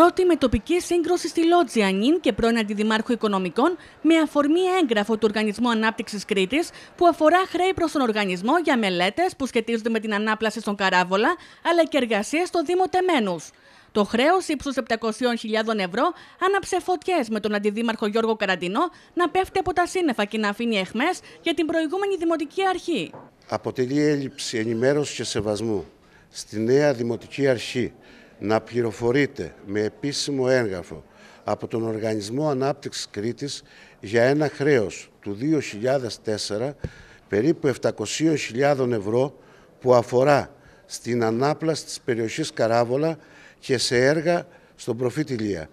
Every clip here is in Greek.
Πρώτη με τοπική σύγκρουση στη Λότζια Νιν και πρώην Αντιδημάρχου Οικονομικών με αφορμή έγγραφο του Οργανισμού Ανάπτυξης Κρήτης που αφορά χρέη προς τον οργανισμό για μελέτες που σχετίζονται με την ανάπλαση στον Καράβολα αλλά και εργασίες στο Δήμο Τεμένους. Το χρέος ύψους 700.000 ευρώ άναψε φωτιές με τον αντιδήμαρχο Γιώργο Καραντινό να πέφτει από τα σύννεφα και να αφήνει εχμέ για την προηγούμενη δημοτική αρχή. Αποτελεί έλλειψη ενημέρωσης και σεβασμού στη νέα δημοτική αρχή να πληροφορείται με επίσημο έγγραφο από τον Οργανισμό Ανάπτυξης Κρήτης για ένα χρέος του 2004 περίπου 700.000 ευρώ που αφορά στην ανάπλαση της περιοχής Καράβολα και σε έργα στον προφήτη Λία.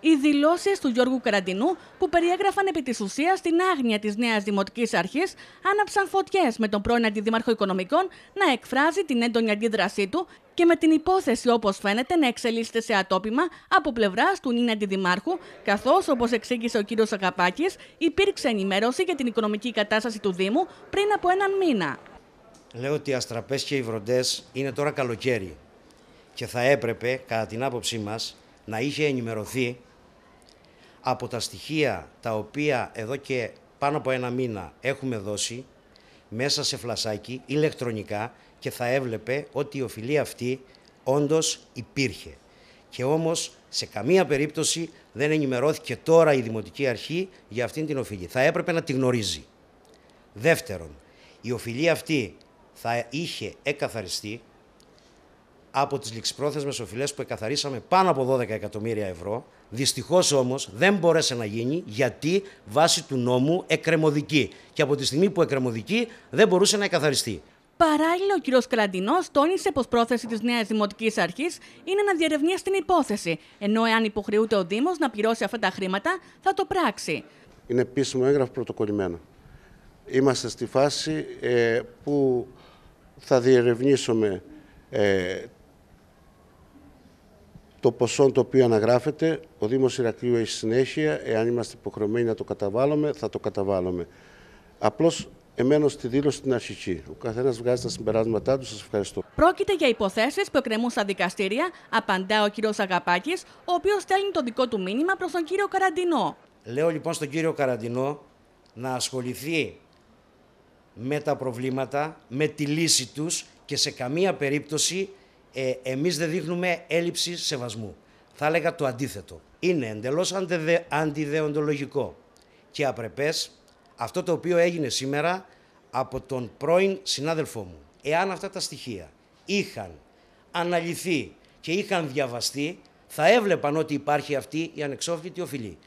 Οι δηλώσεις του Γιώργου Καραντινού, που περιέγραφαν επί της ουσίας την άγνοια της νέας Δημοτικής Αρχής, άναψαν φωτιές με τον πρώην Αντιδήμαρχο Οικονομικών να εκφράζει την έντονη αντίδρασή του και με την υπόθεση όπως φαίνεται να εξελίσσεται σε ατόπιμα από πλευράς του Νίνα Αντιδημάρχου, καθώς όπως εξήγησε ο κύριος Αγαπάκης υπήρξε ενημέρωση για την οικονομική κατάσταση του Δήμου πριν από έναν μήνα. Λέω ότι οι αστραπές και οι βροντές είναι τώρα καλοκαίρι και θα έπρεπε κατά την άποψή μας να είχε ενημερωθεί από τα στοιχεία τα οποία εδώ και πάνω από ένα μήνα έχουμε δώσει μέσα σε φλασάκι ηλεκτρονικά και θα έβλεπε ότι η οφειλή αυτή όντως υπήρχε. Και όμως σε καμία περίπτωση δεν ενημερώθηκε τώρα η Δημοτική Αρχή για αυτήν την οφειλή. Θα έπρεπε να τη γνωρίζει. Δεύτερον, η οφειλή αυτή θα είχε εκαθαριστεί από τις ληξιπρόθεσμες οφειλές που εκαθαρίσαμε πάνω από 12 εκατομμύρια ευρώ. Δυστυχώς όμως δεν μπορέσε να γίνει γιατί βάσει του νόμου εκκρεμωδική και από τη στιγμή που εκκρεμωδική δεν μπορούσε να εκαθαριστεί. Παράλληλα, ο κ. Καλαντινός τόνισε πως πρόθεση της Νέας Δημοτικής Αρχής είναι να διερευνεί στην υπόθεση, ενώ εάν υποχρεούται ο Δήμος να πληρώσει αυτά τα χρήματα, θα το πράξει. Είναι επίσημο έγγραφο πρωτοκολλημένο. Είμαστε στη φάση ε, που θα διερευνήσουμε ε, το ποσό το οποίο αναγράφεται, ο Δήμος Ηρακλείου έχει συνέχεια, εάν είμαστε υποχρεωμένοι να το καταβάλουμε, θα το καταβάλουμε. Απλώς Εμένω στη δήλωση την αρχική. Ο καθένας βγάζει τα συμπεράσματά του. Σας ευχαριστώ. Πρόκειται για υποθέσεις που εκκρεμούν στα δικαστήρια, απαντά ο κύριος Αγαπάκης, ο οποίος στέλνει το δικό του μήνυμα προς τον κύριο Καραντινό. Λέω λοιπόν στον κύριο Καραντινό να ασχοληθεί με τα προβλήματα, με τη λύση τους και σε καμία περίπτωση ε, εμείς δεν δείχνουμε έλλειψη σεβασμού. Θα έλεγα το αντίθετο. Είναι εντελώς αντιδεοντολογικό και απρεπές αυτό το οποίο έγινε σήμερα από τον πρώην συνάδελφό μου. Εάν αυτά τα στοιχεία είχαν αναλυθεί και είχαν διαβαστεί, θα έβλεπαν ότι υπάρχει αυτή η ανεξόφλητη οφειλή.